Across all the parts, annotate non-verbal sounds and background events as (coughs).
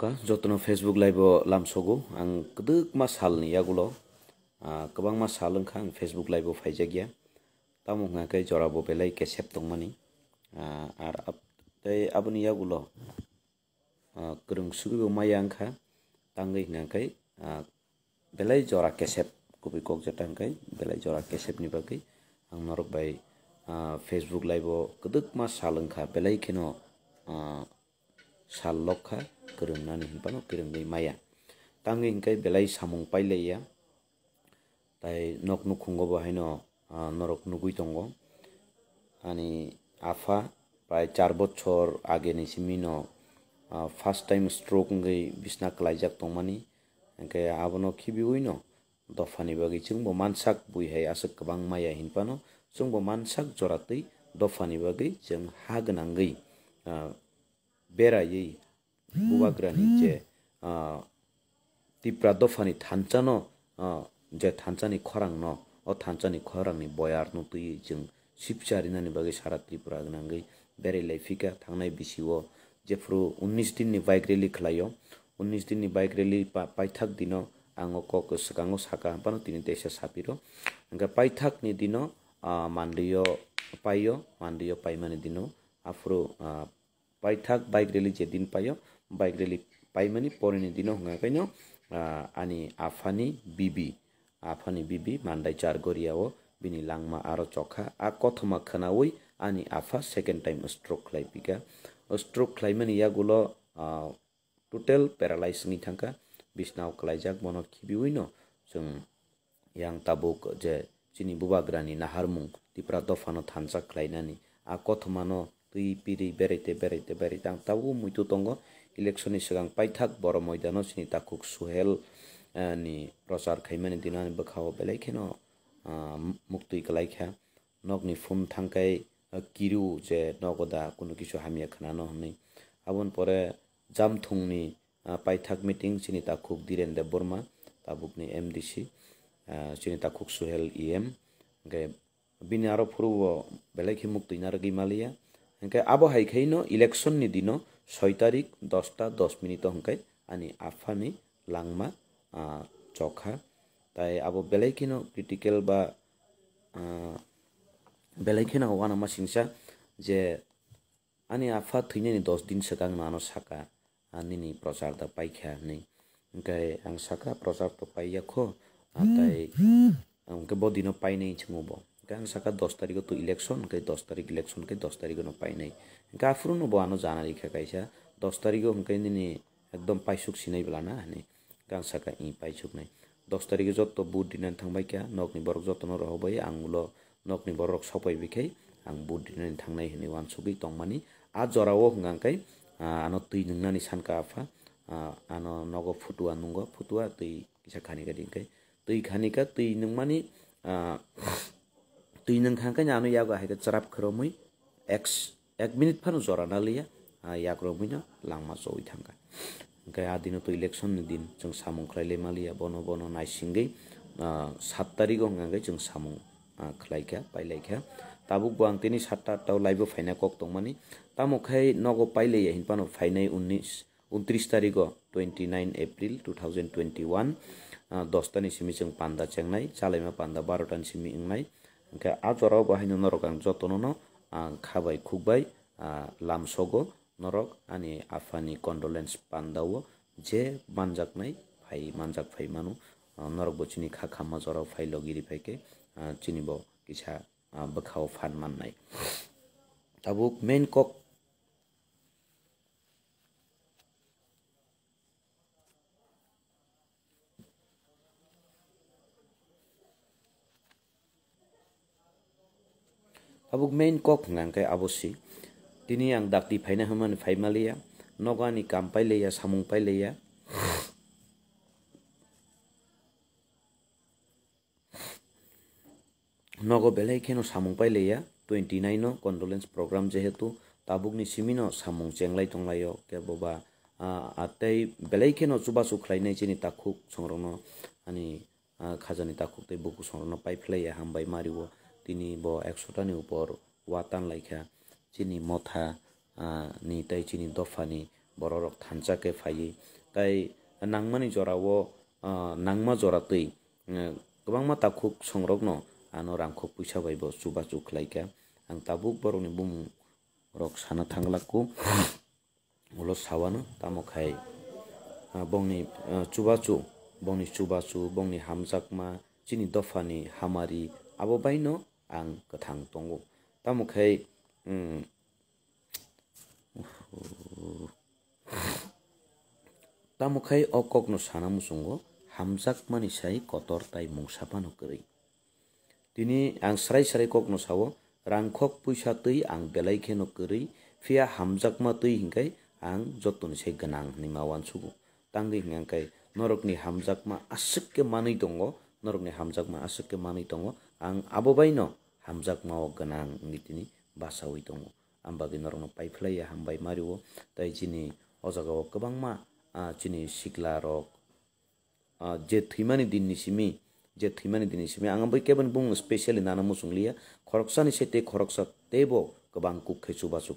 का Facebook live लामसगो आं गदक साल सालनि आगोलाव गोबां मा फेसबुक लाइव फायजागिया तामुंहाखै जराबो बेलाय केसेब दंमानि आर दै आबनि आगोलाव गोरोंसुगो माया आंखा ताङै हिनाखै बेलाय जरा केसेब गुबै गगजेटांखै बेलाय जरा केसेबनि बागै आं नरक बाय फेसबुक लाइभआव गदक मा सालोंखा बेलायखिन' साललखा गोरोमनानै हिबानो गोरोमै माया तांग इंकै बेलाय सामुं पाइलाया ताइ नक नुखुंगो बहायनो नरक नुगुइ दङ आनि आफा प्राय चार बच्छर आगेनिसिम मिनो फार्स्ट टाइम स्ट्रक इंकै बिसना क्लाइजाक दंमानि इंकै आबनो खिबिउइनो दफानि बागै जोंबो मानसाक बुइहाय आसोक गोबां माया हिनबानो जोंबो मानसाक जरातै दफानि बागै जों हा गोनाङै বেড়াই বুবাগ্রানি যে তিপ্রা দফানি থানচানো যে থানচানি খরাং ন ও থানচানি খরাংনি বয়ার নতুই जों শিবচারিনানি বাগে সারা ত্রিপুরা নাঙ্গই বেড়াইলাই ফিকা থাंनाय বিসিও जेफ्रु उन्निस दिननि बाइक रेलि खालायो उन्निस दिननि बाइक रेलि पाइथाक दिन आङो कक सिगाङाव साका हाम्बानो तिनि देशे सापिरो ओंखाय पाइथाकनि दिन मान्दैयो पाइयो मान्दैयो पाइमानि दिन आफ्रो pai thak bike rally je din paiyo bike rally pai mani porini dino hunga kaino ani afani bibi afani bibi mandai char goria wo bini langma aro chokha a kothoma khana oi ani afa second time stroke lai pika stroke lai mani ya gulo total paralyze ni thanka bisnau klai jak bono kibi uino jung yang tabuk je chini buba grani nahar mung dipra dofano thansa klai nani a kothoma no তুই পিড়ি বেড়াইতে বেড়াইতে বেড়াইতে আং তাও মুইতু দঙ্গ election सिगां পাইথাক বড় ময়দানো সিনি তাকুক সুহেল নি नि प्रचार खाइमानि दिनानि बखाव बेलाइखेनो মুক্তি নক নি ফুম থাকাই কিরু যে নগদা কোনো কিছু হামিয়া খানানো হনি আবন পরে জামথুংনি পাইথাক মিটিং চিনি তাকুক দেব বর্মা তাবুক নি এম ডিসি চিনি তাকুক সুহেল ই এম বিনি আরো ফুরু বেলাইখি মুক্তি নারগি মালিয়া আবো ಹಂಗೆ ন ইলেকশন নি দিন ছয় তারিখ দশটা দশ মিনিট হংকাই আনি আফানি লাংমা চখা তাই আবো বেলাইখিনো ক্রিটিক্যাল বা বেলাইখিনো ওয়ান আমার সিংসা যে আনি আফা থৈনি দশ দিন সেকাং না সাকা আনি নি প্রচার দা পাইখা নেই ওনকাই আং সাকা প্রচার তো পাইয়া খো তাই আমাকে বদিনও পাইনি ছুঁব કારણ સાકા દસ તારીખ તો ઇલેક્શન કંઈ દસ તારીખ ઇલેક્શન કંઈ દસ તારીખનો પાઈ નહીં ગાફ્રુનો બવાનો જાના રીખા કાંઈ દસ તારીખ કંઈ દિને একদম পাইসুক সিনাই বলা না হানি গান সাকা ই পাইসুক নাই দশ তারিখে যত বুট দিনান থাকবাই কিয়া নকনি বরক যত্ন রহবাই আঙুল নকনি বরক সপাই বিখাই আং বুট দিনান থাকনাই হিনি ওয়ান সুগি তংমানি আর জরাও হংগাংকাই আনো তুই নুংনানি সানকা আফা আনো নগ ফুটুয়া নুঙ্গ ফুটুয়া তুই কিসা খানিকা দিনকাই তুই খানিকা তুই নুংমানি tui nang khang ka nyam yago hai ka charap khromui x ek minute phan jora na liya ya kromui na langma choi thangka gaya dino to election din chung samung khlai le malia bono bono nai singai 7 tarikh ngangai chung samung khlai kha pailai kha tabuk bang tini 7 ta taw laibo phaina kok tong mani tamokhai nogo paile ya hin pano phainai 19 29 तारिख 29 April 2021 10 ता निसिमि जों पान्दा चेंनाय चालायमा पान्दा 12 ता निसिमि इंनाय ke ajora bahinu norok ang jotono no ang khabai khukbai lamsogo norok ani afani condolence pandawo je manjak nai phai manjak phai manu norok bochini kha khama jora phai logiri phai ke chinibo kicha bakhao fan man nai tabuk main kok abuk main kok ngang kai abosi tini ang dakti phaina haman phaimalia nogani kam paileya samung paileya নগ বেলাই কেন সামুং পাই লেয়া twenty nine condolence programme যেহেতু তাবুকনি সিমিন সামুং চেংলাই টংলাই কেববা আটাই বেলাই কেন চুবা চুখ্লাইনাই চিনি তাকুক সংরন আনি খাজানি তাকুক তাই বুকু সংরন পাইফ্লাইয়া হামবাই মারিও তিনি ব একশোটা নি উপর ওয়াতান লাইখা চিনি মথা নি তাই চিনি দফানি বড় রক থানচাকে ফাই তাই নাংমানি জরাও নাংমা জরাতেই गोबांमा ताखुक संरग्न आनो रांखौ फैसा बायबो सुबा जुख्लायगा आं ताबुक बर'नि बुं रक सानो थांलाखौ उल' सावानो तामखाय बंनि चुबाचु बंनि चुबाचु बंनि हामजाकमा चिनि दफानि हामारि आबो बायनो ăn cái thằng tuần ngục tao một khi um, tao một khi ô cốc nó sana musung hamzak mani sai kotor tai mungsapan kiri তিনি আং স্রাই স্রাই কক নসাও রাংখক পয়সা তৈ আং বেলাই খে নকরি ফিয়া হামজাকমা তৈ হিংকাই আং যত্ন সে গনাং হনি মাওয়ান সুগু তাঙ্গি হিংকাই নরকনি হামজাকমা আসক্কে মানই দঙ্গ নরকনি হামজাকমা আসক্কে মানই দঙ্গ আং আববাই ন Hamzak genang gwnang wngwi basa basawi tongo ang bagui norokno paiplaiya hambai mario tai chini o kebang ma? chini sikla rok je thimani dinni simi je thimani dinni simi ang bai kebon bung specially nana musunglia khoroksani se te khoroksa tebo kebang kwbang kukkhe chubachu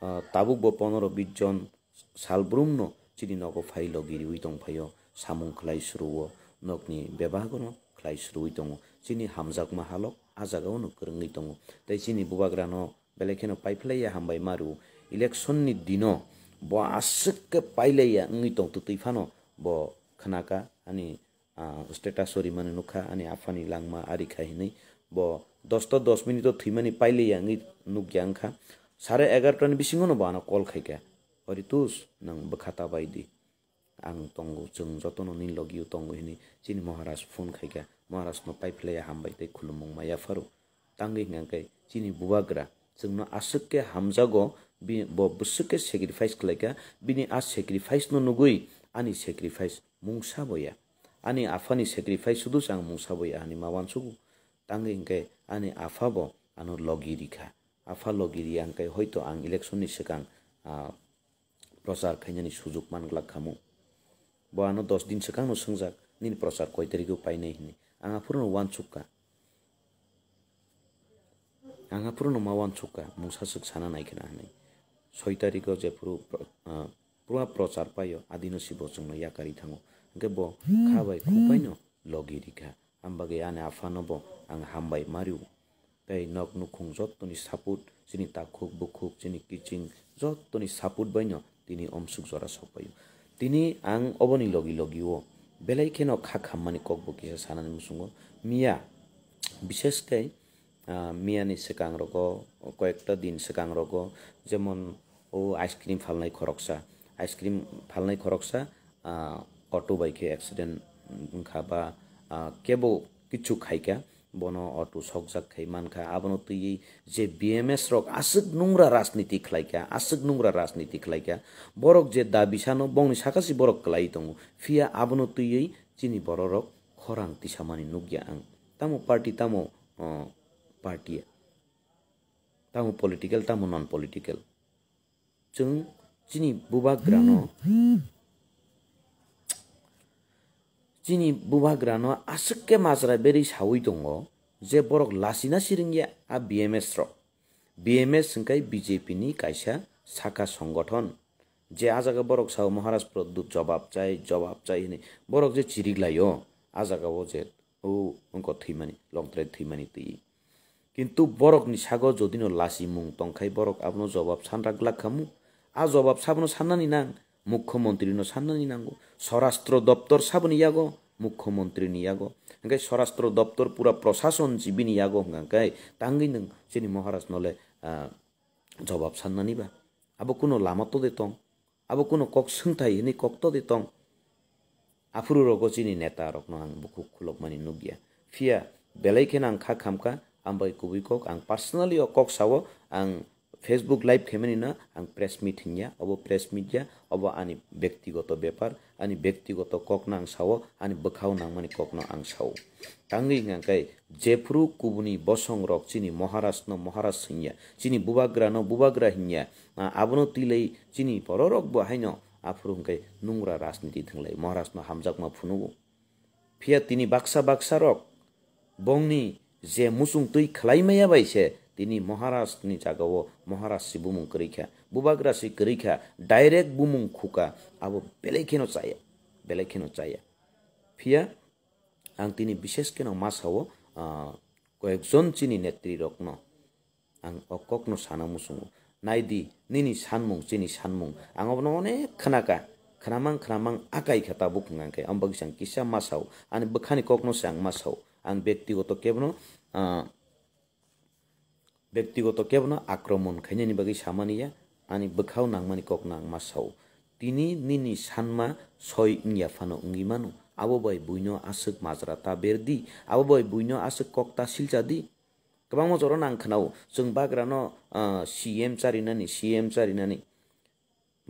Ah tabuk bo ponoro bijjon salbrumno chini nogo phai logiri ui tongphaio samung khlai suruo nokni bebahagono khlai suruwi tongo chini Hamzak halok आजागावनो गोरोङै दङ दाय जोंनि बुबाग्रानो बेलेखेनो पाइपलाया हामबाय मारु इलेक्शननि दिनो ब आसुक्के पाइलाया ङै दं तो तैफानो खनाका अनि स्टेटास सरी माने नुखा अनि आफानि लाङमा आरि खाहिनै ब दस त दस मिनिट तो थैमानि पाइलाया ङै नुग्यांखा सारे एगारटानि बिसिङावनो बानो कल खायखा अरितुस नों बखाता बायदि आं दङ जों जतन'नि लगियो दङ हिनि जोंनि महाराज फोन खायखा महाराष्ट्रनो पाइपलाया हामबाय दै खुलुमुं माया फारौ तांगै हांगै चिनि बुवाग्रा जोंनो आसुके हामजागो बि बसुके सेक्रिफाइस खलायगा बिनि आ सेक्रिफाइस न नुगुइ आनि सेक्रिफाइस मुंसा बया आनि आफानि सेक्रिफाइस सुदु सां मुंसा बया आनि मावानसुगु तांगै हांगै आनि आफाबो आनो लगिरिखा आफा लगिरि हांगै हयथ' आं इलेक्सननि सिगां प्रचार खैनानि सुजुग मानग्लाक खामु बो आनो दस दिन सिगांनो सोंजाक निन प्रचार कय तारिखआव पायनाय हिनि anga purno wanchuka anga purno ma wanchuka musa suk sana nai kena hanai soi tariko je puru uh, pura prosar payo si bochung no yakari thango angke bo khabai khupai no logi rika ambage ane afano bo ang hambai mariu tei nok nukhung jottoni saput takuk takhuk sini chini kiching jottoni saput banyo tini omsuk jora sopayo tini ang oboni logi logi বেলেগ খেন অখা Khamenei cock বকি সানানি মুসুঙ্গ মিয়া বিশেষকে মিয়ানি সেকাং রগ কয়েকটা দিন সেকাং রগ যেমন ও আইসক্রিম ফালনাই খরকসা আইসক্রিম ফালনাই খরকসা অটো বাইকে অ্যাক্সিডেন্ট খা বা কেবো কিছু খাইকা बन अटु सकजाक मानखा आबनो तुई जे बिएमएस रक आसुक नुंग्रा राजनीति खलाइखा आसुक नुंग्रा राजनीति खलाइखा बरक जे दाबि सानो बंनि साखासि बरक खलाइ दङ फिया आबनो तुयै चिनि बर रक खरां तिसामानि नुगिया आं तामो पार्टी तामो पार्टिया तामो पलिटिकेल तामो नन पलिटिकेल जों चिनि बुबा ग्रानो जोंनि बुभाग्रानो आसुक्के माजरा बेरै सावै दङ जे बरक लासिना सिरिंगिया आ बिएमएस र बिएमएस हिंखाय बिजेपिनि कायसा साखा संगठन जे आजागा बरक साव महाराज प्रद्युत जवाब चाय जवाब चाय होनै बरक जे चिरिग्लायो आजागाव जे ও অঙ্ক থৈমানি লংত্রাই থৈমানি তুই কিন্তু বরক নিসাগ যদিন লাসি মুং তংখাই বরক আপনো জবাব সানরাগ লাখামু আ জবাব সাবনো সাননানি নাং મુખ્યમંત્રીનો સાનની નાંગો સ્વરાષ્ટ્ર દપ્તર સાબની યાગો મુખ્યમંત્રી નિયાગો હંકાય સ્વરાષ્ટ્ર દપ્તર પૂરા પ્રશાસન જીબી નિયાગો હંકાય તાંગી નંગ જેની મહારાજ નલે જવાબ સાનની બા આબો કુનો લામતો દેતો આબો કુનો કોક સંથાઈ એની કોકતો દેતો આફુરુ રગો ચીની નેતા રકનો આંગ બુકુ ખુલક માની નુગ્યા ફિયા બેલાઈ ખેન આંખા ખામકા આંબાઈ કુબી કોક આંગ પર્સનલી કોક સાવો આંગ फेसबुक लाइभ फेमेनी न प्रेस मिट अब प्रेस मिटिया अब व्यक्तिगत व्यापार अनि व्यक्तिगत कक न साउ अनि बखाउँ नमि कक न साउ अङ्गिङ जेफ्रु कुबुनी बसङ रक चिनी महाराष्ट्र न महाराज हिङ् चिनी बुबाग्रा न बुबाग्रा हिङा अब तिलै चिनी पर रक बहाइन अब फ्रुङ नुरा राजनीति महाराज न हामजाकमा फुनु फिया तिनी बाक्सा बाक्सा रक बङ्नी जे मुसुङ तुई खलाइमाया मैले তিনি મહારાષ્ટ્રની જાગવો મહારાષ્ટ્રી બુમું કરી ખ્યા બુબાગરાશી કરી ખ્યા ડાયરેક્ટ બુમું ખુકા આવો બેલેખીનો ચાયા બેલેખીનો ચાયા ফিয়া আং তিনি বিশেষ কেন মাস হব কয়েকজন চিনি নেত্রী রকন আং অককনো সানামু সুমু নাইদি নিনি সানমুং চিনি সানমুং আং অবন অনেক খানাকা খানামাং খানামাং আকাই খেতা বুকুং আংকে আম্বাকি সাং কিসা মাসাও আন বখানি ককনো সাং মাসাও আং ব্যক্তিগত কেবনো ব্যক্তিগত কেবন আক্রমণ খাইনি বাকি সামানিয়া আনি বখাও নাংমানি কক নাং মাসাও তিনি নিনি সানমা সয় ইয়া ফানো উঙ্গি মানু আবাই বয় বুইন আসুক মাজরা তা বের দি আবাই বয় বুইন আসুক কক তা সিলচা দি গোबां মজর নাং খাও जों বাগ্রানো সিএম চারিনানি সিএম চারিনানি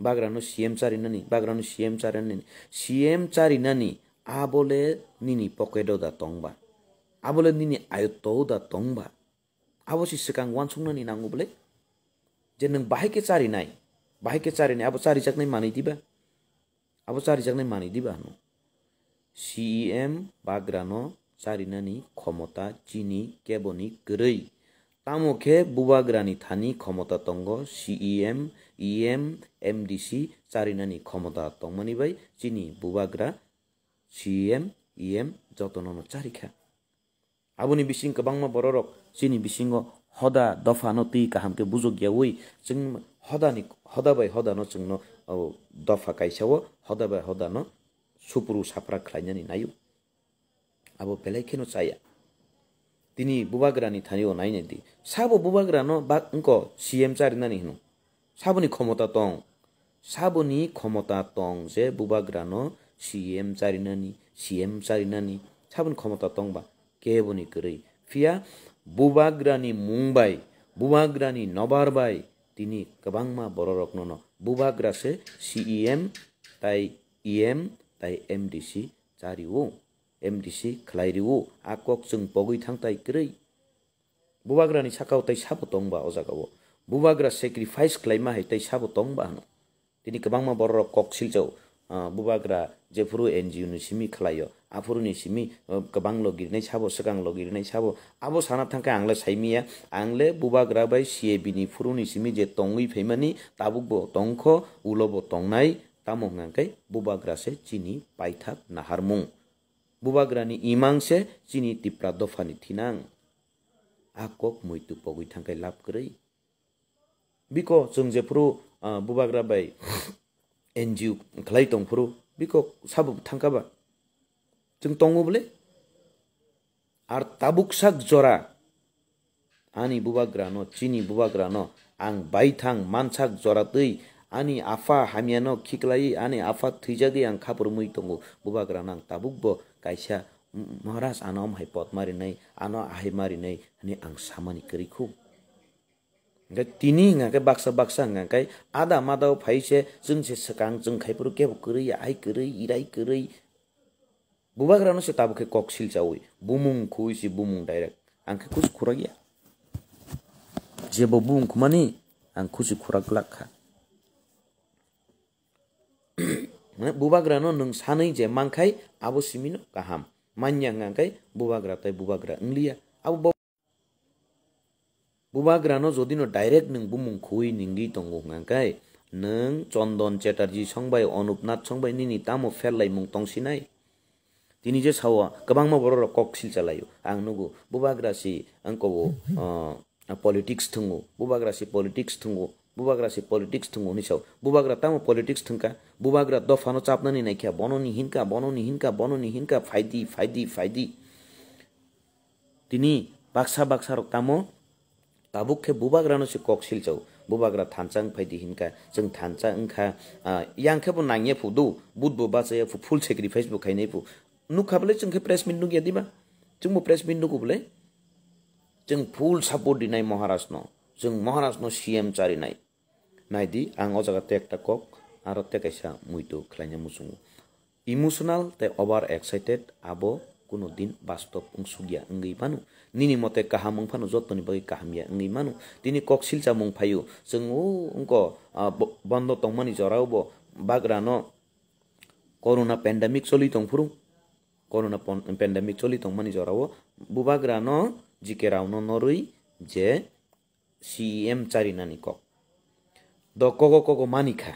বাগ্রানো সিএম চারিনানি বাগ্রানো সিএম চারিনানি সিএম চারিনানি আবলে নিনি পকেটও দা তংবা আবলে নিনি আয়ত্তও দা তংবা अवश्य सिकां वानसंनानै नांगौब्लाय जे नों बाहायके चारिनाय बाहायके चारिनाय अब चारिजाकनाय मानैदिबा अब चारिजाकनाय मानैदिबा हानो সিএম বাগ্রানো চারিনানি ক্ষমতা চিনি কেবনি গরৈ তামুখে বুবাগ্রানি থানি ক্ষমতা তঙ্গ সিইএম ইএম এমডিসি চারিনানি ক্ষমতা তংমানি বাই চিনি বুবাগ্রা সিএম ইএম যতনন চারিখা আবুনি বিশিং কবাংমা বড় রক Sini bisingo n hoda dofa चीनी a ि स ि ङ ो ह u ा दफानो ती काम के बुझो गया व a ी चिङ हदा नि हदा ब ा o dofa kai s ब दफा काइसा हो हदा बाई हदा न सुपुरु सापरा ख ा n न ा नि नायु अ e बेलाय ख े न a च ा ह i य ा b ि न ी बुबाग्रानि थ ा न ि य d i sabo bubagra no b a ् ngko siem क a r i nani h ि n ा sabo ni komota tong sabo ni komota tong त e bubagra no siem ि a r i nani siem ि a r i nani sabo ni komota tong ba k e b ब ni kerei fia বুবাগ্রানী Mumbai বুবাগ্রানী নবারবাই তিনি কবাংমা বড় বড়রত্নন বুবাগ্রাসে CEM তাই ইএম তাই এমডিসি চারি ও এমডিসি খ্লাইরিও আকক চং পগুই থাংতাই গ্রৈ বুবাগ্রানী সাকাও তাই সাবো তংবা অজাগাবো বুবাগ্রা সেক্রিফাইস খাইমা হাই তাই সাবো তংবা হানো তিনি কবাংমা বড় রক কক শিলচাও बुबाग्रा जेफोरु एनजिअनि सिमि खालायो आफोरुनि सिमि गोबां लगिरनाय साबो सिगां लगिरनाय साबो आबो साना थांखा आंलाय साइमिया आंले बुबाग्रा बाय सिए बिनि फुरुनि सिमि जे तङै फैमानि ताबुकबो तंख उलबो तंनाय तामंगांखै बुबाग्रासे चिनि पाइथाक नाहारमुं बुबाग्रानि इमांसे चिनि तिप्रा दफानि थिनां आকক मैतु पगै थांखै लाभ गोरै बिक जों जेफोरु बुबाग्रा बाय NGO khalai tong phuru biko sabu thangka ba chung tongo bole আর তাবুক শাক জরা আনি বুবাগ্রান চিনি বুবাগ্রান আং বাইথাং মানসাক জরাতৈ আনি আফা হামিয়ান খিকলাই আনি আফা থৈজাগৈ আং খাপুর মুই তঙ্গু বুবাগ্রান আং তাবুক ব কাইসা মহারাজ আনম হাই পদ মারিনাই আন আহাই মারিনাই হনি আং সামানি করিখু cái tini ngà cái baksa baksa ngà cái ada madau phai se chung se sakang chung khai puru kebo kuri ai kuri irai kuri bubak rano se tabu ke kok sil chawi bumung khui si bumung direct angke kus khura gya jebo bumung kumani ang kusi khura glak kha মানে বুবাগ্রানো নং সাनै যে মাংখাই আবো Cimino কাহাম মান্যাঙ্গাঙ্কাই বুবাগ্রা তাই বুবাগ্রা ইংলিয়া আবো বুমাগ্রানো যদি ন direct নং বুমুং খুই নিঙ্গি তঙ্গু হাঙ্কাই নং চন্দন চ্যাটার্জি সংবাই অনুপনাথ সংবাই নিনি তামো ফেললাই মুং তংসিনাই তিনি যে সাওয়া গবাং মা বড় কক সিল চালায়ু আং নুগু বুবাগ্রাসি আংকবো পলিটিক্স থুঙ্গু বুবাগ্রাসি পলিটিক্स থুঙ্গু बुबाग्रासे पलिटिक्स थुङ हुनेछौ बुबाग्रा तामा पलिटिक्स थुङ्का बुबाग्रा दफानो चाप्न नि नाइख्या बनाउने हिन्का बनाउने हिन्का बनाउने हिन्का फाइदी फाइदी फाइदी तिनी Baksa Baksa tabuk ke bubak rano si kok sil chau bubak ra thanchang phai di hin ka chang thancha ang kha yang khe bu nang ye phu du bud bu ba che phu full sekri facebook khai nei phu nu khabale chang khe press min nu ge di ba chung mu press min nu ku bule chang full support di nai maharashtra जों Maharashtra C M चारि नाय नायदि आं अ जागा take टाकक आरो टेकाइसा मुइतु खालायनो मुसुङो इमोशनाल ते अभार excited आब' कुनु दिन बास्तब उंसुगिया उंगै बानु nini mote kaha mungfanu jotoni bagi kahamya ngi manu tini kok silcha mungfayu sung o unko bondo tongmani jorao bo bagra no corona pandemic soli tongfuru corona pandemic soli tongmani jorao bubagra no jike rauno norui je CM চারি নানি কক দ কক কক মানিখা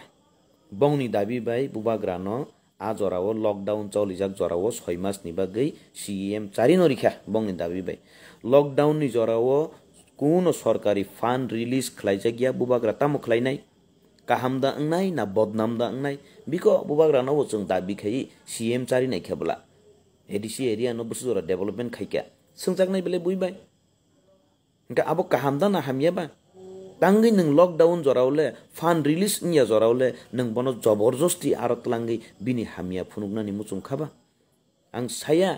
বংনি দাবি বাই বুবাগ্রান আ জৰাও লকডাউন চলি যাক জৰাও ছয় মাছ নিবা গৈ চি e এম চাৰি নৰিখা বঙে দাবী বাই লকডাউন নি জৰাও কোন চৰকাৰী ফাণ্ড ৰিলিজ খেলাইছে গিয়া বুবাগ্ৰা তামো খেলাই নাই কাহাম দা অংনাই না বদনাম দা অংনাই বিক বুবাগ্ৰা নব যোন দাবী খাই চি এম e চাৰি নাই খেবলা এ ডি চি এৰিয়া নবছৰ জৰা ডেভেলপমেণ্ট খাইকা চিনজাক নাই বেলেগ বুই বাই আব কাহাম না হামিয়াবা তাঙ্গি নং লকডাউন জরাউলে ফান্ড রিলিজ নিয়া জরাউলে নং বন জবরজস্তি আরত লাঙ্গি বিনি হামিয়া ফুনুগনানি মুচুম খাবা আং সায়া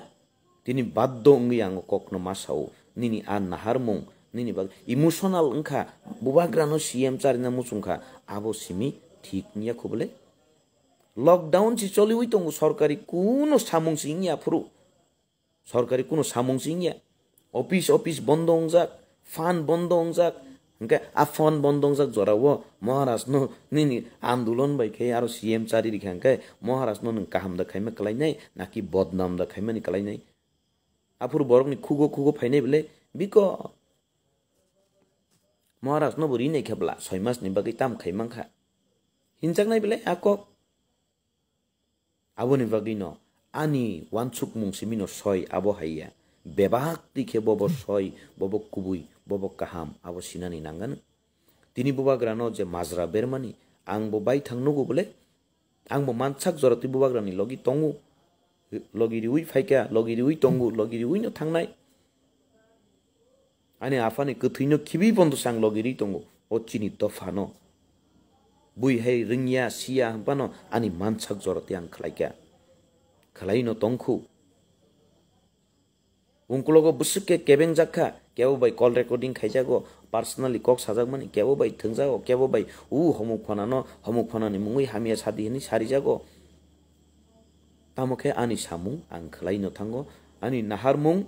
তিনি বাধ্য অঙ্গি আং কখনো মাসাও নিনি আর নাহার মং নিনি বাগ ইমোশনাল ওংখা বুবাগ্রানো সিএম চারিনা মুচুমখা আবো সিমি ঠিক নিয়া খবলে লকডাউন সি চলি উই তঙ্গু সরকারি কোনো সামুং সিংয়া ফুরু সরকারি কোনো সামুং সিংয়া অফিস অফিস বন্ধ হংজাক ফান বন্ধ হংজাক ওকে আফন বন্দংজাক জরাও মহারাজ নো নি আন্দোলন বাইখাই আর সিএম চারি রিখাঙ্কাই মহারাজ নো কাহাম দেখাই কলাই নাই নাকি বদনাম দেখাই মানে কলাই নাই আফুর বরক নি খুগো খুগো ফাইনাই বলে বিক মহারাজ নো বরি নাই খেবলা ছয় মাস নি বাকি তাম খাইমাংখা হিনজাক নাই বলে আক আবনি বাকি ন আনি ওয়ানছুক মুংসিমি ন ছয় আবহাইয়া ব্যবাহ দিখে বব ছয় বব কুবুই bobok kaham abo sinani nangan tini bubagrano je mazra bermani ang bo bai thangnugu bole ang bo manchak jorati bubagrani logi tongu logi ri ui f a i k a logi ri ui tongu logi ri ui no thangnai kuthi ane kibi ri sang 아니 아파 i a h a m 비 a n o ani m a n c 니 더파노 부이헤 릉야 시야 한파노 아니 만착 a k 띠 l a i n o tongku उनकुलगो बुसुके केबेन जाखा केबो बाय call recording खाय जागो personally कक साजाग मानि केबो बाय थं जागो केबो बाय उ हमु खना न हमु खना नि मुंगै हामिया सादी हनि सारि जागो तामुखे आनि सामु आं खलाइ न थांगो आनि नाहार मुंग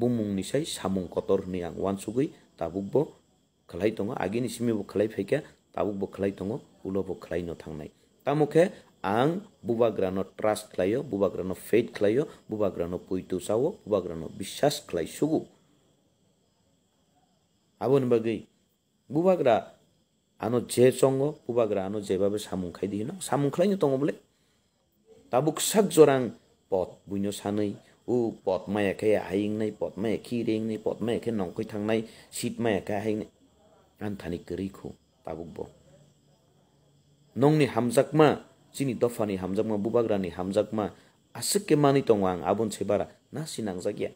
बुमुंग निसाय सामु कतर नि आं वानसुगै ताबुबो खलाइ दङ आगिनि सिमिबो खलाइ फैके ताबुबो खलाइ दङ उलोबो खलाइ न थांनाय tamuke ang bubagrano trust klayo bubagrano faith klayo bubagrano puitu sawo bubagrano bishas klai sugu abon bagai bubagra ano je songo bubagra ano jebabe samung khai dihino samung khlaino tongo bole tabuk sak jorang pot buino sanai u pot maya khe aing nai pot maya khi reng nai pot maya khe nongkhoi thang nai sit maya khe aing an thani kri khu tabuk bo नंनि हामजाकमा जिनि दफानि हामजाकमा बुबाग्रानि हामजाकमा आसुके मानि दङ आं आबन सेबारा ना सिनांजागिया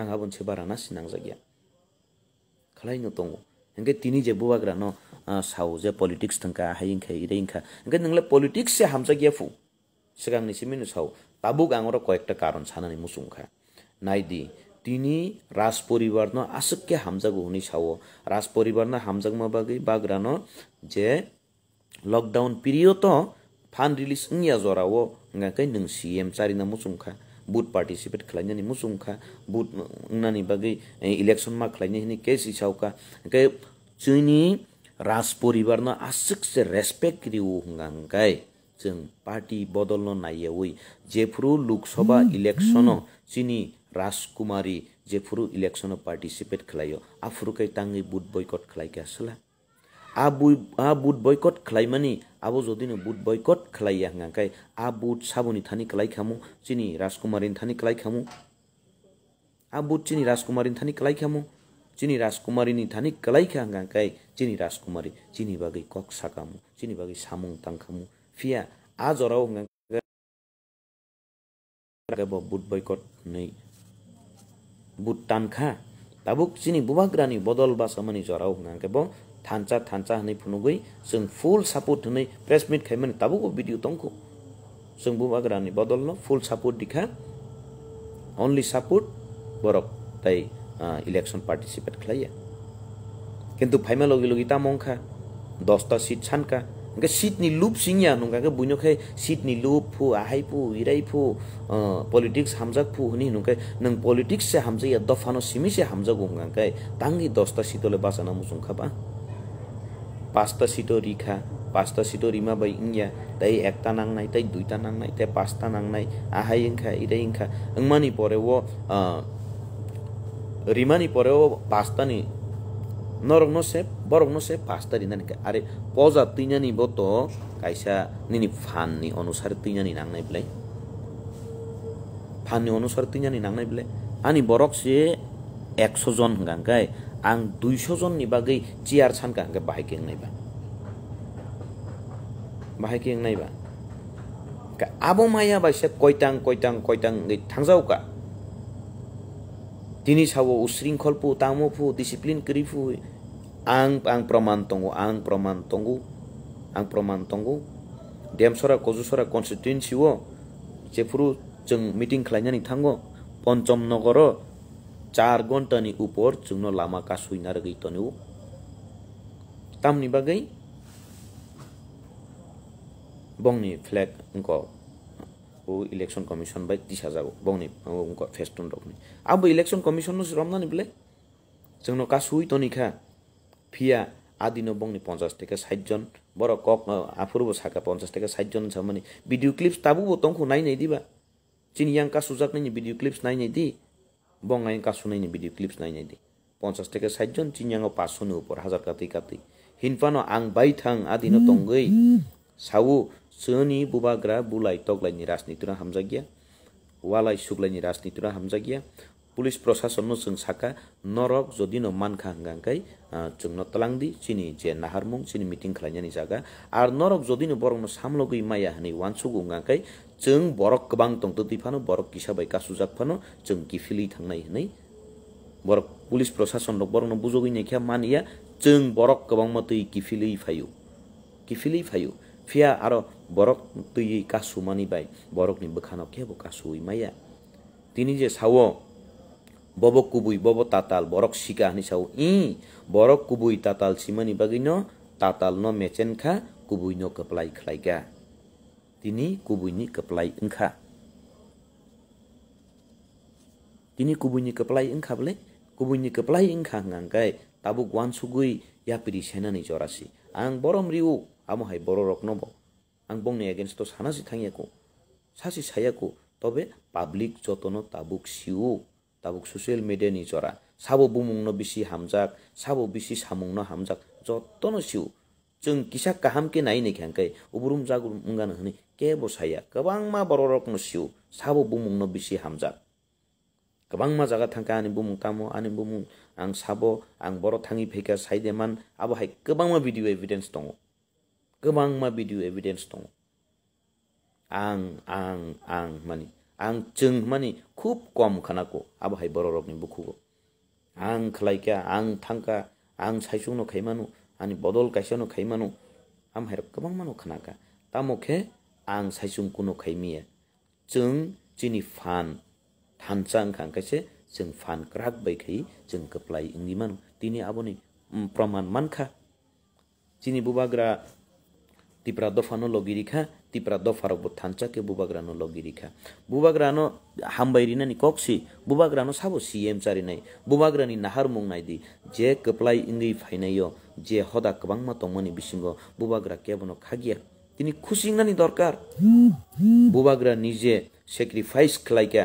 आं आबन सेबारा ना सिनांजागिया खालायनो दङ हिंगे तिनि जे बुबाग्रा न साव जे पलिटिक्स थंका हायिंखा इरेंखा हिंगे नोंलाय पलिटिक्स से हामजागिया फु सिगांनिसो मिनिसाव তাবুক আঙরা কয়েকটা কারণ সানানি মুসুমখা নাইদি তিনি রাজ পরিবার ন আসুককে হামজাগু হুনি সাও রাজ পরিবার না হামজাগ মাবাগি বাগরানো যে लकडाउन पीरियड तो फान रिलीज इंगिया जोरा वो हंगाई नंग सी एम चारिना मुसुमखा बुथ पार्टिसिपेट खालामनानै मुसुमखा बुथ उनानि बागै इलेक्सन मार्क खालामनायनि केस हिसाबखा हंगाय जोंनि राज रेसपेक्ट रिउ जो पार्टी बदलनो नाययै जेफोरु लोकसभा इलेक्सनो जोंनि राजकुमारी जेफोरु इलेक्शन पार्टिसिपेट खालायो आफुरुकै टांगी बुथ बयकट खालायगासला आबु आ बुट बैकट खलाइमानि आबो जदिन बुट बैकट खलाइयाङ्गाकै आ बुट साबुनी थानि कलाइ खामु चिनी राजकुमारी थानि कलाइ खामु आ बुट चिनी राजकुमारी थानि कलाइ खामु चिनी राजकुमारी थानि कलाइ खाङ्गाकै चिनी राजकुमारी चिनी बागै कक साकामु चिनी बागै सामुङ ताङखामु फिया आ जराउ बुट बैकट नै बुट तान्खा तबुक चिनी बुबाग्रानी बदल बासामा नि जराउ हुँदाकै थानसा थानसा होनै फुनुगै जों फुल सापर्ट होनै प्रेस मिट खायमोन ताबुगो भिडिअ दंखौ जों बुमाग्रानि बदलनो फुल सापर्ट दिखा अनलि सापर्ट बरक ताइ इलेक्शन पार्टिसिपेट खालायो किन्तु फाइमा लगे लगे ता दसता सीट सानका ओंखाय सिटनि लुप सिङिया नंखाखो बयनोखाय सिटनि लुप फु आहाय फु इराय फु पलिटिक्स हामजाक फु होनि नंखाय नों पलिटिक्स से हामजाया दफानो सिमिसे हामजागौ होंखाय तांनि दसता सीटले बासाना बा পাঁচটা সিটো রিখা পাঁচটা সিটো রিমা বাই ইংয়া তাই একটা নাংনাই তাই দুইটা নাংনাই তাই পাঁচটা নাংনাই আহাই ইংখা ইরাই ইংখা ইংমানি ও রিমানি পরে পরেও পাঁচটানি নরক নসে বরক নসে পাঁচটা রিনা নিকা আরে পজা তিনানি বতো কাইসা নিনি ফাননি অনুসারে তিনানি নাংনাই বলাই ফাননি অনুসারে তিনানি নাংনাই বলে আনি বরক সে একশো জন গাঙ্গায় ang bagai chiar chan ka a shojon ni n g dui আং দুইশো জন নিবাগৈ চিয়ার সানকা আ ঙ a গ a ব া হ া a ক ে নাইবা বাহাইকে নাইবা আবো মাইয়া বাইসা কয়টাং কয়টাং কয়টাং থাংজাওকা তিনি স u ব ো উ i ৃ ঙ i খ ল প ু তামোফু ডিসিপ্লিন করিফু আং আং প্রমাণ ত n ্ গ ু আং প ্ র ম া a তঙ্গু আং প ্ র m s ণ তঙ্গু ড ে ম স a া ক জ ু স র t ক ন স ্ ট ি ট ু য ়ে ন u স ি ও जेफुरु जों मिटिं ख ा ल ा य a n g ै थांगो प m n च g न r र चार घन्टानि उपर जुन लामा कासुइना रहेको त नि हो तामनि बागै बङ्नि फ्ल्याग उनको ऊ इलेक्सन कमिसन बाय दिसा जाब बङ्नि उनको फेस्टुन रोक्ने अब इलेक्सन कमिसन रम्दा नि बेलाय जुन कासुइ त नि खा फिया आदिनो बङ्नि पचास टेका जन बर कक आफूर्व साका पचास टेका साइटजन छ भने भिडियो क्लिप्स ताबु बो तङ्खु नाइ नै दिबा चिनियाङ कासु जाग्ने भिडियो क्लिप्स नाइ नै दिए बगान कसो नै भिडियो क्लिप्स नै पन्चास टेके सइज जन तिनी काती काती, हिन्फानो आङ भाइङ आदि दङ साउ बुबा बुल टग्लै राजनीति हामजा ग्या वालुग्लै राजनीति हामजागि পুলিশ প্রশাসন চং সাকা নরক যদি ন মানখা হাঙ্গাঙ্কাই চং ন তলাংদি চিনি যে নাহারমুং চিনি মিটিং খালাইনি জাগা আর নরক যদি ন বরং সামলগুই মায়া হনি ওয়ানসুগ উঙ্গাঙ্কাই চং বরক গবাং তংতো দিফানো বরক কিসাবাই কাসুজাকফানো চং গিফিলি থাংনাই হই বরক পুলিশ প্রশাসন বরং বুঝগুই নেখিয়া মানিয়া চং বরক গবাং মতই গিফিলি ফায়ু গিফিলি ফায়ু ফিয়া আরো বরক তুই কাসু মানিবাই বরকনি বখানো খেব কাসু মাইয়া তিনি যে সাও বব কুবুই বব তাতাল বরক শিকা হানিসাউ ই বরক কুবুই তাতাল সিমানি ন তাতাল ন মেচেন খা কুবুই ন কপলাই খাইগা তিনি কুবুইনি কপলাই ওংখা তিনি কুবুইনি কপলাই ওংখা বলে কুবুইনি কপলাই ওংখা হাঙ্গাঙ্গাই তাবু গুয়ান সুগুই ইয়াপিরি সেনানি জরাসি আং বরম রিউ আমহাই বড় রক নব আং বংনি এগেনস্ট সানাসি থাঙ্গিয়াকু সাসি সায়াকু তবে পাবলিক যতন তাবুক শিউ tabuk sosial media ni chora sabo bumungno bisi hamjak sabo bisi samungno hamjak jottono siu जों किसा काहामके नाय नै ख्यांकै उबुरुम जागुर मुंगानो हनै के बसाया गोबां मा बर' रकनो सिउ साबो बुमुंनो बिसि हामजा गोबां मा जागा थांखा आनि बुमुं कामो आनि बुमुं आं साबो आं बर' थाङि फैखा साइदेमान आबो हाय गोबां मा भिडिअ एभिडेन्स दङ गोबां मा भिडिअ एभिडेन्स दङ आं आं आं माने ang chung mani k u b k w a m k a n a k o abo hai bororok ni b u k u g o ang khlai kya ang t a n g k a ang saisung no k a i m a n u ani bodol kaisa no k a i m a n u am hai kabang k manu k a n a k a t a m o k e ang saisung kuno k a i m i e chung chini fan t a n c h a n g khang kaise chung fan krak bai khai chung kaplai i n g i manu tini aboni praman manka chini bubagra tipradofa no logirika tipradofa robo tancha ke bubagrano logirika bubagrano hambairina ni koksi bubagrano sabo cm chari nai bubagrani nahar mung nai di je keplai ingri phainayo je hoda kwbangma tongmani bisingo bubagra kebono khagia তিনি খুশি ইংরানি দরকার বুবাগরা নিজে sacrifice খেলাইকা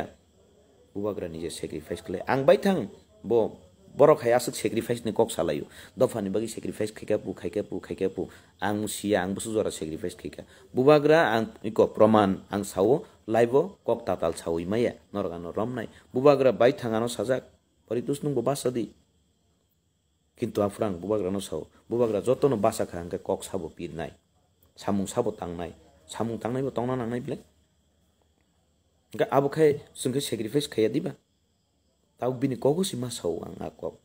বুবাগরা নিজে sacrifice খেলাই আং by থাং ব borok hai asuk sacrifice ni kok salayo dofani bagi sacrifice khika pu khaika pu khaika pu ang musia ang busu jora sacrifice khika bubagra ang iko praman ang sao laibo kok tatal sao imaya norgano romnai bubagra bai thangano sajak paritus nung bobasadi কিন্তু আফরাং বুবাগ্রা নসাও বুবাগ্রা যতন বাসা খাঙ্কে cock সাবো পির নাই সামুং সাবো তাংনাই সামুং তাংনাইবো তংনা নাংনাই বিলাই আবো খাই সঙ্গে sacrifice খাইয়া দিবা Tawag bini kogo si masaw ang akok.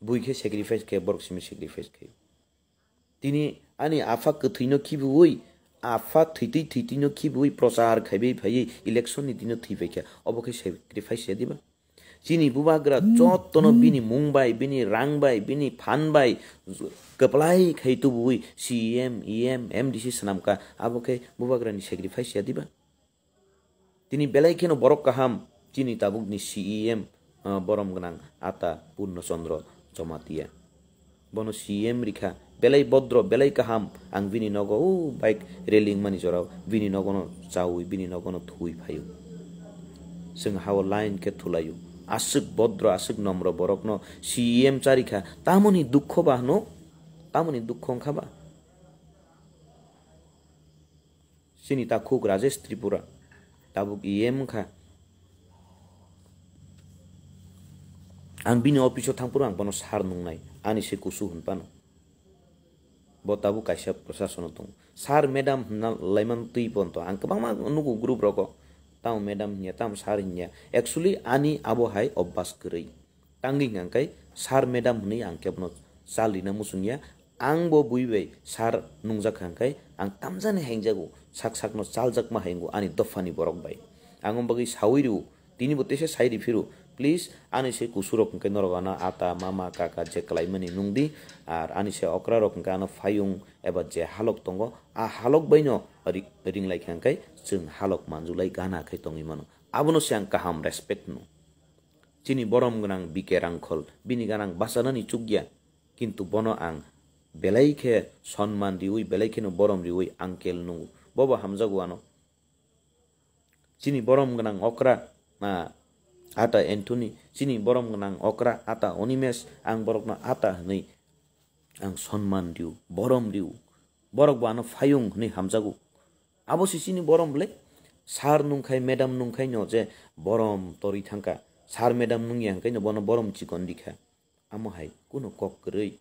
Buike sacrifice ke borok simi sacrifice ke. Tini ani afa kuthino kibu oi আফা থিতি থিতি ন কি বই প্রচার খাইবে ভাই ইলেকশন দিন থিবে কে অবকে স্যাক্রিফাইস দিবা চিনি বুবাগ্রা চতন বিনি মুম্বাই বিনি রাংবাই বিনি ফানবাই কপলাই খাইতু বুই C M E M M DC সানামকা আবকে বুবাগ্রানি স্যাক্রিফাইস দিবা তিনি বেলাই কেন বড় কাহাম চিনি তাবুক নি সি ই এম বরমগ্নাং আতা পূর্ণচন্দ্র জমাতিয়া বন সিএম রিখা বেলাই বদ্র বেলাই কাহাম আং বিনি নগ ও বাইক রেলিং মানি জরাও বিনি নগন চাউই বিনি নগন থুই ফাইউ जों हाव लाइनके थुलायु आसुक बद्र आसुक नम्र बरकन सिएम चारिखा तामुनि दुःख बा न तामुनि दुःख ओंखाबा सिनि ताखुक राजेश त्रिपुरा ताबुक इएम खा आं बिनि अफिसाव थांपुर आं बानो सार नुनाय आंनिसो कसु होनबानो बताबो कायसा प्रसासन दं सार मेडाम होनना लाइमोन तै बन्थ आं गोबां मा नुगु ग्रुप रग ताव मेडाम हिया ताम सार हिया एक्सुअलि आंनि आबहाय अभ्यास गोरै तांगिं आंखाय सार मेडाम होनै आं केबनो सालिना मुसुनिया आंबो बुइबाय सार नुंजाखांखाय आं तामजाने हैंजागौ साक साकनो सालजाकमा हैंगौ आंनि दफानि बरकबाय आं होमबागै सावैरु তিনি বতেছে সাইড ইফিরু please ani se ke ata mama kaka je nungdi ar please আনিসে কুসু রকমকে নরগানা আতা মামা কাকা যে কালাইমানি নুংদি আর আনিসে অকরা রকমকে আনো ফাইং এবার halok হালক তঙ্গ আ হালক বাইন রিংলাই খাঙ্কাই जों हालक मानजुलाय गानाखै तङिमानो आबनो सियां काहाम रेसपेक्ट नु चिनि बरम गोनां बिके रांखल बिनि गानां बासानानि चुगिया किन्तु बनो आं बेलायखे सन्मान रिउइ बेलायखेनो बरम ankel आंकेल bobo बबो ano chini borom gnang okra ना ata Anthony sini borong nang okra ata Onimes ang borok na ata ni ang sonman diu borom diu borok bano fayung ni hamjagu abo sini borom le sar nung khai madam nung khai no je borom tori thanka sar madam nung yang kai no bono borom chikon dikha amo hai kuno kok rei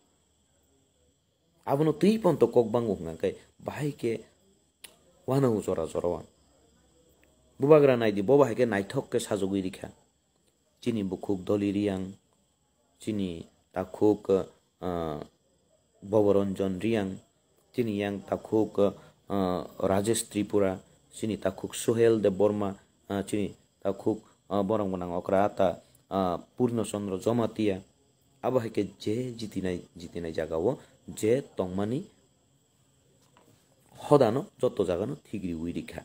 abono tui pon to kok bangu nga kai bahai ke wana u jora jora wan বুবাগরা নাই দি ববাহেকে নাইঠককে সাজগুই রিখা chini bukhuk doliriang chini takhuk babaranjan riang chini yang takhuk rajesh tripura chini takhuk sohel de borma chini takhuk borang bonang okrata পূর্ণচন্দ্র জমাতিয়া আবাহকে যে জিতি নাই জিতি নাই জাগাবো যে তংমানি হদানো যত জাগানো থিগরি উইরিখা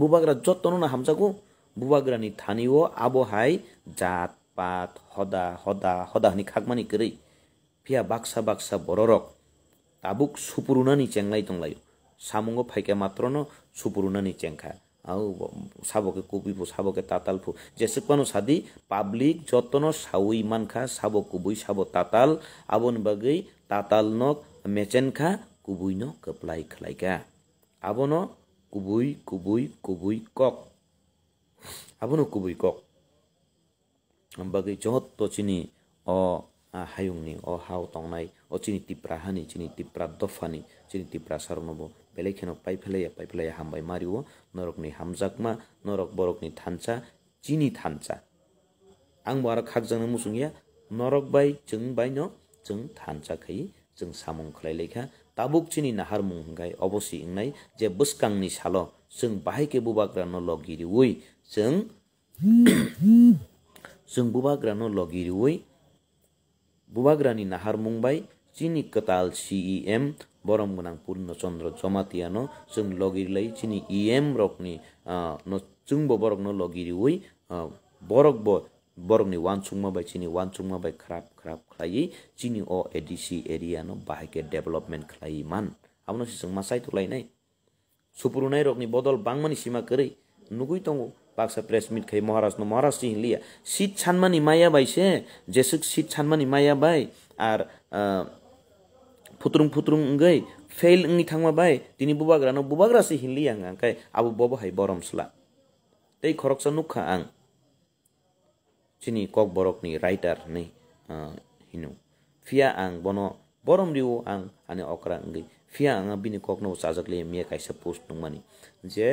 বুবাগরা যত না হামজাকু बुबागुरानि थानिव आबहाय जात पात हदा हदा हदानि खागमानि गोरै फिया बाक्सा बाक्सा बररक ताबुक सुपुरुनानि चेंलाय दंलायो सामुंगो फाइका मात्रनो सुपुरुनानि चेंखा ଆଉ ଶାବକେ କୁବିବୁ ଶାବକେ ତାତାଲ ଫୁ ଯେସେପାନ ସାଦି ପାବ୍ଲିକ ଯତନ ସାଉ ଇମାନ ଖା ଶାବ କୁବୁଇ ଶାବ ତାତାଲ ଆବନ ବାଗେଇ ତାତାଲ ନ ମେଚେନ ଖା କୁବୁଇ ନ କପଲାଇ ଖଲାଇକା ଆବନ କୁବୁଇ କୁବୁଇ କୁବୁଇ କକ୍ abunuku buikok bagi jot to chini o hayung ni o hau tong nai o chini tipra hani chini tipra dofani chini tipra sarnobo belai kheno pai phelaya pai phelaya hambai mariwo norok ni hamjakma norok borok ni thancha chini thancha ang bara khakjang na musungya norok bai chung bai no chung thancha khai chung samung khlai lekha tabuk chini nahar mung ngai obosi ngai je buskang ni salo chung bahai ke bubakra no logiri ui seng (coughs) seng bubagrano logi ruwei bubagrani nahar mumbai cini ketal CEM borong menang purno sondro somatiano seng logi lai cini IM e rokni uh, no seng boborok no logi ruwei uh, borok bo borong ni wan sung mabai cini wan sung mabai krap krap klayi cini o edisi area no bahagia development klayi man amno si seng masai tu lain nai supurunai ni bodol bang mani sima kerei nukui tonggo paksa press meet khai Maharaj নো মহারাজ সিং লিয়া শীত ছানমানি মাইয়া by সে যেসুক শীত ছানমানি মাইয়া by আর ফুতরুং ফুতরুং গই fail নি থাংমা বাই তিনি বুবাগ্রা নো বুবাগ্রা সি হিলি আং আংকাই আবু বব হাই বরমসলা তেই খরকসা নুখা আং চিনি কক বরকনি রাইটার নেই হিনু ফিয়া আং বনো বরম রিউ আং আনে অকরা গই ফিয়া আঙা বিনি কক নো সাজাকলে মিয়া কাইসা পোস্ট নুমানি যে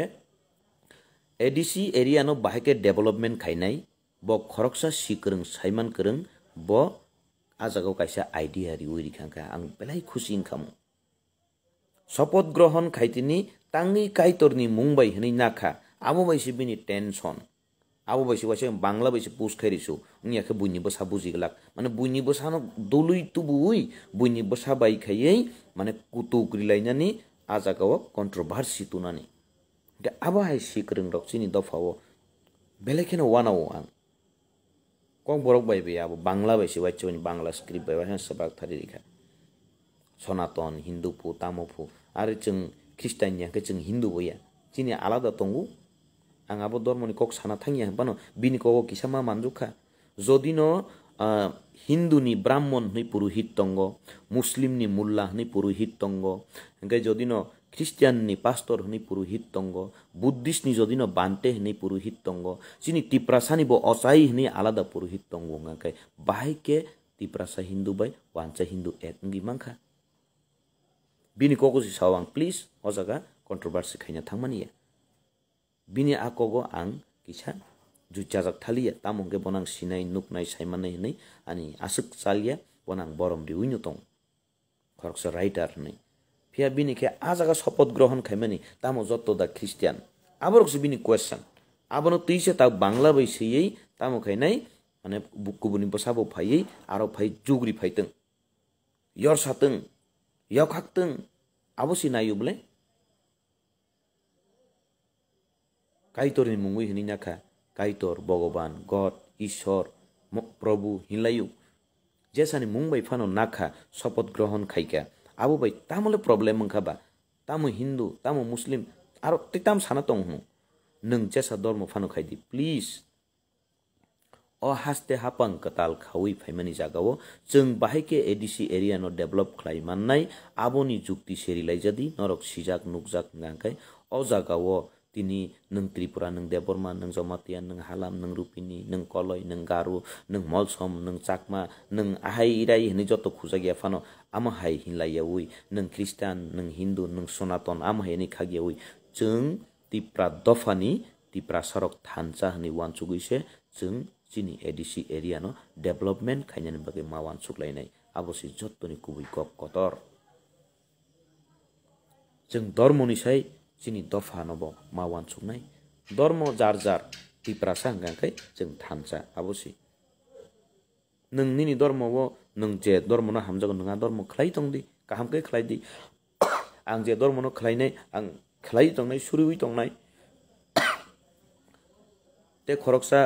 एडिसी एरियानो बाहेके डेभलपमेन्ट खाइनाय ब खरकसा सिकरों साइमान करों ब आजागाव कायसा आइडिया आरि उरिखांखा आं बेलाय खुसि ओंखामो शपथ ग्रहण खाइतिनि ताङै काइतरनि मुंबाय हनै नाखा आबो बायसि बिनि टेनसन आबो बायसि बायसि बांला बायसि पुस खाइरिसु उनियाखो बुइनिबो सा बुजिगलाक माने बुइनिबो सानो दलुइ तुबुइ बुइनिबो सा बायखायै माने कुतुग्रिलायनानै आजागाव कन्ट्रभार्सि तुनानै दा आबाहाय सिग्रों दाउसिनि दावफावो बेलेखेनो वानावो आं कं बरक बायबाय आबो बांला बायसो बायसोनि बांला स्क्रिप्ट बायबाय हां सोबा थारिखा सनातन हिन्दुफु तामुफु आरो जों ख्रिस्टानियाखौ जों हिन्दु बया जोंनि आलादा दंगौ आं आबो धर्मनि कक साना थाङिया बानो बिनि कक किसामा मानजुखा जदिन হিন্দুনি ব্রাহ্মণ হুই পুরোহিত তঙ্গ মুসলিমনি মোল্লা হুই পুরোহিত তঙ্গ এনকে যদি ন খ্রিস্টিয়াননি পাস্তর হনি পুরোহিত তঙ্গ বুদ্ধিস্ট নি যদিন বান্তে হনি পুরোহিত তঙ্গ চিনি টিপ্রাসানি বো অসাই হনি আলাদা পুরোহিত তঙ্গ গাকাই বাহাইকে টিপ্রাসা হিন্দু বাই ওয়ানসা হিন্দু এক মাংখা bini kogo si sao ang please ojaga controversy khaina thangmani ya bini a kogo ang kisa jujajak thaliya tamongke bonang sinai nuknai saimanai hinai ani asuk chalya bonang borom di uinyo tong khoroksa writer hinai ফিয়া বিনিকে আজাগা শপথ গ্রহণ খাইমানি তামো যত দা খ্রিস্টান আবার কিছু বিনি question আবার তুইছে তাও বাংলা বৈশিয়েই তামো খাই নাই মানে কুবনি বসাব ফাইয়েই আরো ফাই জুগ্রি ফাইতং ইয়র সাতং ইয় খাকতং আবসি নাইও বলে কাইতর মুঙ্গুই হিনি নাখা কাইতর ভগবান গড ঈশ্বর প্রভু হিনলাইও জেসানি মুং বাইফানো নাখা শপথ গ্রহণ খাইকা 아부바이 प्रब्लेम 프로블렘은 ताम 따무 ताम मुस्लिम, 무슬림 아로 띠땀 사나똥 후 능제사 धर्म फानो 카이디 प्लीज, अहास्ते हापां कताल खावै फैमानि जागाव जों बाहायके एडिसि एरियानो डेभलप खालामनाय आब'नि जुक्ति सेरिलाय जदि नरक सिजाक नुकजाक नांखाय अ जागाव तिनि त्रिपुरा नों देबरमा जमातिया नों हालाम नों रुपिनि नों कलय नों गारु मलसम नों चाकमा नों आहाय इराय जत खुजागिया फानो amahai hinlayawi nung Kristan nung Hindu nung Sonaton amahai ni khagyawi chung tipra dofani tipra sorok thancha hani wansugui se chung chini ADC area no development khainani bage ma wansuklainai abosi jottoni kubui kop kotor जों धर्मनि साय जोंनि दफा नब मावान संनाय धर्म jar jar टिप्रासा हांगाखै जों थानसा आबसि नोंनिनि धर्मआव नों जे धर्मनो हामजागोन नङा धर्म खालायदोंदि गाहामखै खालायदि आं जे धर्मनो खालायनाय आं खालायदोंनाय सुरुयै दंनाय ते खरकसा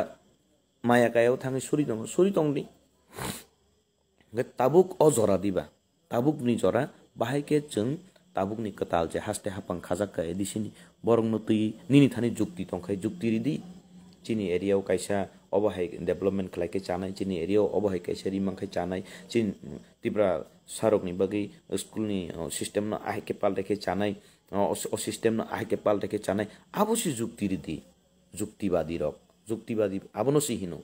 माया गायाव थाङै सुरि दं सुरि दंदि ओमफ्राय ताबुक अजरा दिबा ताबुकनि जरा बाहायके जों ताबुकनि कताल जे हास्ते हाफां खाजाक्का एदिसिनि बरंनो तुइ निनि थानि जुक्ति दंखाय जुक्ति रिदि चिनि एरियाव कायसा अब है डेभलपमेंट खलाई के चानाय चिनि एरिया अब है के सेरी मंखै चानाय चिन तिब्रा सारोक नि बगै स्कूल नि सिस्टम न आहे के पाल रेखे चानाय ओ सिस्टम न आहे के पाल रेखे चानाय आबोसी जुक्ति रिदि जुक्तिवादी रक जुक्तिवादी आबनोसी हिनो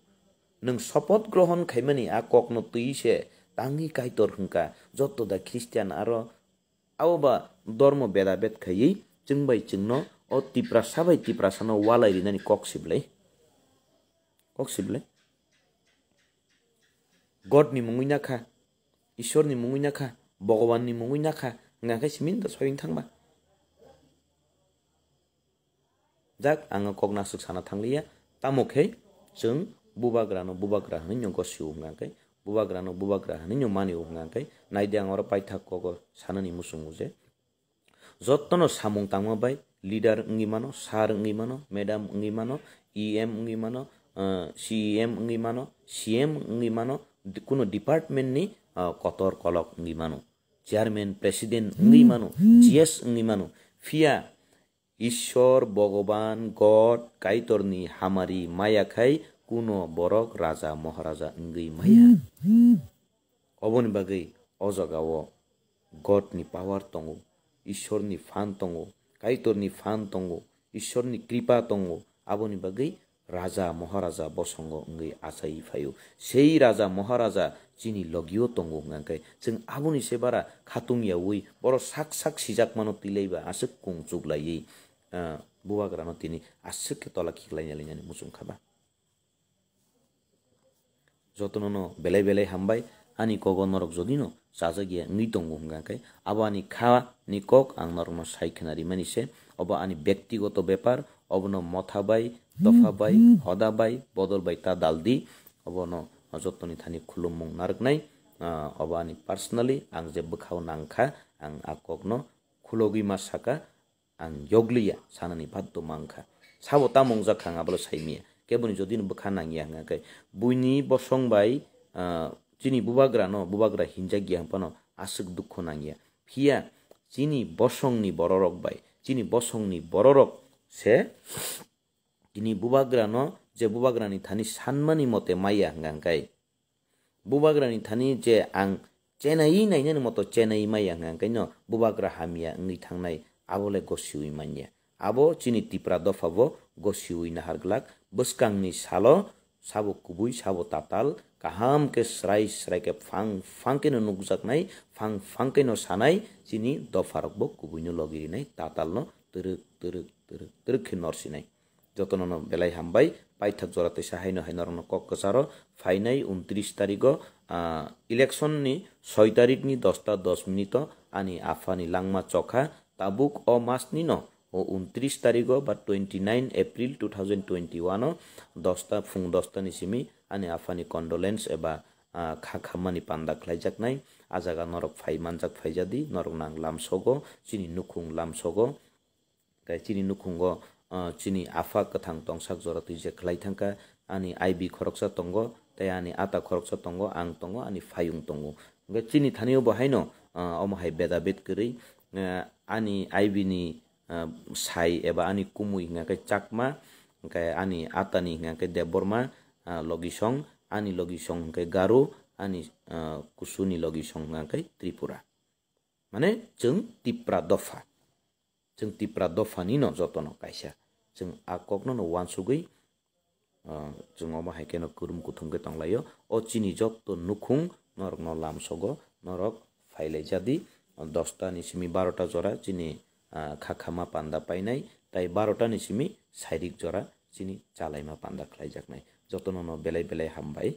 नों शपथ ग्रहण खैमानि आ ककनो तुइसे তাঙ্গি কাইতর হুঙ্কা যতদা খ্রিস্টান আর আওবা ধর্ম বেদাবেদ খাইয়েই চিংবাই চিংন ও তিপ্রা সাবাই তিপ্রা সানো ওয়ালাই রিনানি কক সিবলাই kok god ni mungu nyakha ishor ni mungu nyakha bhagawan ni mungu nyakha ngakhe simin da soing thangma jak anga kok nasuk sana thangliya jeng chung bubagrano bubagra ni nyong ko siu um ngakhe bubagrano bubagra ni nyong mani dia um naide angor paithak kok sana ni musungu je যত্ন সামুং তামাবাই leader ইমানো সার ইমানো madam ইমানো E M ইমানো CM ইমানো CM ইমানো কোনো ডিপার্টমেন্টনি কতর কলক ইমানো chairman president ইমানো জিএস ইমানো ফিয়া ঈশ্বর ভগবান গড কাইতরনি হামারি মায়া খাই কোনো বরক রাজা মহারাজা ইঙ্গি মায়া অবনি বাগৈ অজগাও গডনি পাওয়ার তঙ্গো ঈশ্বরনি ফান তঙ্গো কাইতরনি ফান তঙ্গো ঈশ্বরনি কৃপা তঙ্গো আবনি বাগৈ রাজা মহারাজা বসঙ্গ অঙ্গি আসাই ফায়ু সেই রাজা মহারাজা চিনি লগিও তঙ্গু হঙ্গাকে जों আবুনি সেবারা খাতুংয়া উই বড় সাক সাক সিজাক মানো তিলাইবা আসে কুং চুগলাই বুবাগ্রানো তিনি আসেকে তলা খিকলাই নালি জানি মুসুম খাবা যত্ন ন বেলাই বেলাই হামবাই আনি কগ নরক যদি ন চাজা গিয়া নই তঙ্গু হঙ্গাকে আবা আনি খাওয়া নি কক আং নরক ন সাইখানারি মানিসে অবা আনি ব্যক্তিগত ব্যাপার অবন মথাবাই তফাবাই হদাবাই বদলবাই তা দালদি অবন যত্ননি থানি খুলুমুং নারকনাই অবানি পার্সোনালি আং জেব্বো খাও নাংখা আং আকগ্ন খুলগি মা সাকা আং যগলিয়া সানানি ভাদ্য মাংখা সাবো তা মংজা খাঙা বলো সাইমিয়া কেবনি যদি বোখা নাঙিয়া হাঙ্গাকাই বুইনি বসংবাই চিনি বুবাগ্রা ন বুবাগ্রা হিনজা গিয়া হাম্পানো আসুক দুঃখ নাঙিয়া ফিয়া চিনি বসংনি বড়রক বাই চিনি বসংনি বড়রক সে ইনি বুবাগ্রা ন যে বুবাগ্রানি 부바그라니 타니 মতে মাইয়া 마이야 বুবাগ্রানি 부바그라니 যে আং চেনাই নাইনে মতো চেনাই মাইয়া মাই ন বুবাগ্রা হামিয়া উনি থাংনাই আবলে গসিউই মানিয়া আবো চিনি দফাব দফাবো গসিউই নাহারগ্লাক বসকাংনি সালো সাবো কুবুই সাবো তাতাল কাহামকে স্রাই স্রাইকে ফাং ফাংকেনো নুকজাকনাই ফাং ফাংকেনো সানাই চিনি দফারকবো নাই তাতাল তাতালনো তরুক তরুক তরুক নরসি নাই যতন বেলাই হামবাই পাইথাক জরাতে সাহাইন হয় নরন কক্কসার ফাইনাই উনত্রিশ তারিখ ইলেকশন নি ছয় তারিখ নি দশটা দশ মিনিট আনি আফানি লাংমা চখা তাবুক অ মাস নিন ও উনত্রিশ তারিখ বা twenty nine April two thousand twenty one দশটা ফুং দশটা নিসিমি আনি আফানি কন্ডোলেন্স এবা খা খামানি পান্দা খ্লাইজাক নাই আজাগা নরক ফাই মানজাক ফাইজাদি নরক নাং লামসগো চিনি নুখুং লামসগো তাই চিনি নুখুঙ্গ chini afa kathang tongsak jora tuije khlai thangka ani ib khoroksa tongo tei ani ata khoroksa tongo ang tongo ani fayung tongo hingga chini thaniyo bahaino omo hai beda bed kiri ani ib ni sai eba ani kumu hinga ke chakma hingka ani ata ni hinga ke deborma logisong ani logisong ke garo ani kusuni logisong hinga ke tripura মানে जों टिप्रा दफा जों टिप्रा दफानि न जतन कायसा जों आकगनो no one सुगै जों अमा हाइके no Kurum कुथुमगे तंलायो ओ चिनि जक तो नुखुं नरक न लाम सगो नरक फाइलै जादि दसता निसिमि बार'ता जरा चिनि खाखामा पान्दा पाइनाय তাই বারোটা निसिमी शारीरिक জৰা চিনি চালাইমা পাণ্ডা খাই যাক নাই যতন বেলাই বেলাই হামবাই